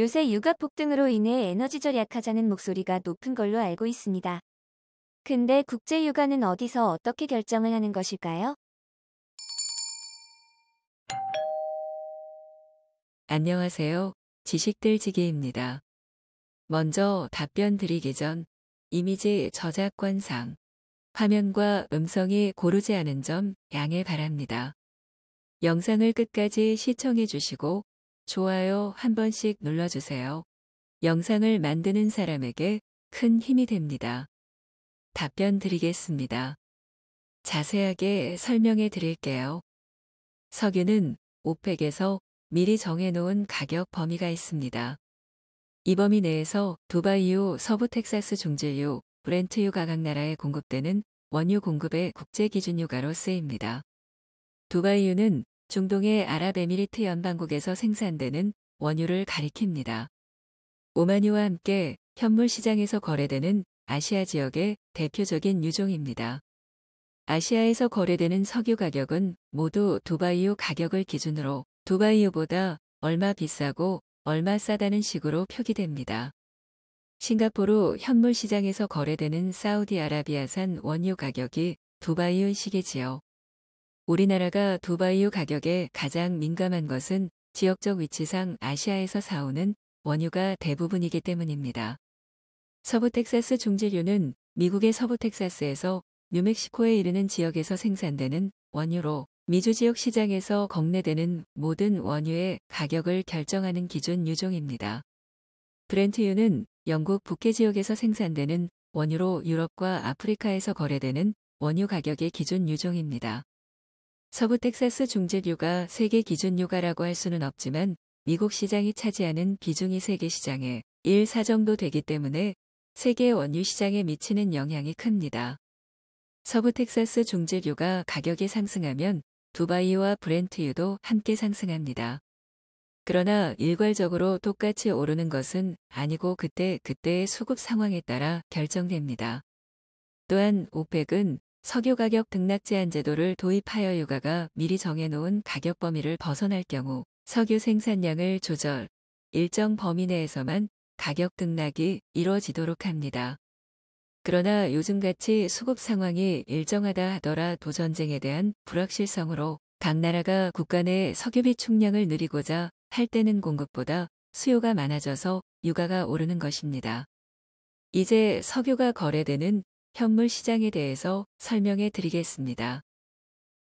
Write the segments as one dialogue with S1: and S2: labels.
S1: 요새 육아 폭등으로 인해 에너지 절약하자는 목소리가 높은 걸로 알고 있습니다. 근데 국제 육아는 어디서 어떻게 결정을 하는 것일까요? 안녕하세요. 지식들지기입니다. 먼저 답변 드리기 전 이미지 저작권상 화면과 음성이 고르지 않은 점 양해 바랍니다. 영상을 끝까지 시청해 주시고 좋아요 한 번씩 눌러주세요. 영상을 만드는 사람에게 큰 힘이 됩니다. 답변 드리겠습니다. 자세하게 설명해 드릴게요. 석유는 오펙에서 미리 정해놓은 가격 범위가 있습니다. 이 범위 내에서 두바이유, 서부 텍사스 중질유, 브렌트유 가각 나라에 공급되는 원유 공급의 국제 기준 유가로 쓰입니다. 두바이유는 중동의 아랍에미리트 연방국에서 생산되는 원유를 가리킵니다. 오마뉴와 함께 현물 시장에서 거래되는 아시아 지역의 대표적인 유종입니다. 아시아에서 거래되는 석유 가격은 모두 두바이유 가격을 기준으로 두바이유보다 얼마 비싸고 얼마 싸다는 식으로 표기됩니다. 싱가포르 현물 시장에서 거래되는 사우디아라비아산 원유 가격이 두바이유시이지요 우리나라가 도바이유 가격에 가장 민감한 것은 지역적 위치상 아시아에서 사오는 원유가 대부분이기 때문입니다. 서부 텍사스 중질유는 미국의 서부 텍사스에서 뉴멕시코에 이르는 지역에서 생산되는 원유로 미주 지역 시장에서 겁내되는 모든 원유의 가격을 결정하는 기준 유종입니다. 브렌트유는 영국 북해 지역에서 생산되는 원유로 유럽과 아프리카에서 거래되는 원유 가격의 기준 유종입니다. 서부 텍사스 중재류가 세계 기준 유가라고 할 수는 없지만 미국 시장이 차지하는 비중이 세계 시장의 1사 정도 되기 때문에 세계 원유 시장에 미치는 영향이 큽니다. 서부 텍사스 중재류가 가격이 상승하면 두바이와 브렌트유도 함께 상승합니다. 그러나 일괄적으로 똑같이 오르는 것은 아니고 그때 그때의 수급 상황에 따라 결정됩니다. 또한 오펙은 석유 가격 등락 제한 제도를 도입하여 유가가 미리 정해놓은 가격 범위를 벗어날 경우 석유 생산량을 조절, 일정 범위 내에서만 가격 등락이 이루어지도록 합니다. 그러나 요즘같이 수급 상황이 일정하다 하더라 도전쟁에 대한 불확실성으로 각 나라가 국가 내 석유비 충량을 늘리고자 할 때는 공급보다 수요가 많아져서 유가가 오르는 것입니다. 이제 석유가 거래되는 현물 시장에 대해서 설명해 드리겠습니다.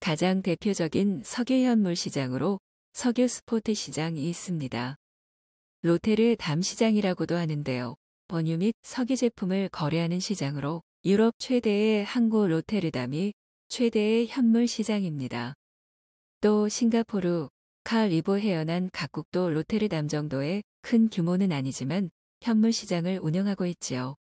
S1: 가장 대표적인 석유 현물 시장으로 석유 스포트 시장이 있습니다. 로테르 담 시장이라고도 하는데요. 원유 및 석유 제품을 거래하는 시장으로 유럽 최대의 항구 로테르담이 최대의 현물 시장입니다. 또 싱가포르, 칼리보 헤어난 각국도 로테르담 정도의 큰 규모는 아니지만 현물 시장을 운영하고 있지요.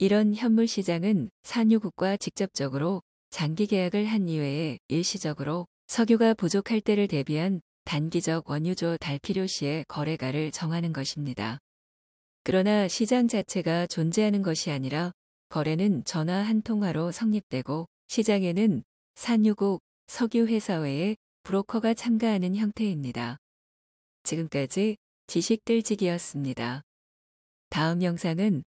S1: 이런 현물 시장은 산유국과 직접적으로 장기 계약을 한 이외에 일시적으로 석유가 부족할 때를 대비한 단기적 원유조 달필요 시의 거래가를 정하는 것입니다. 그러나 시장 자체가 존재하는 것이 아니라 거래는 전화 한 통화로 성립되고 시장에는 산유국, 석유회사 외에 브로커가 참가하는 형태입니다. 지금까지 지식들지기였습니다. 다음 영상은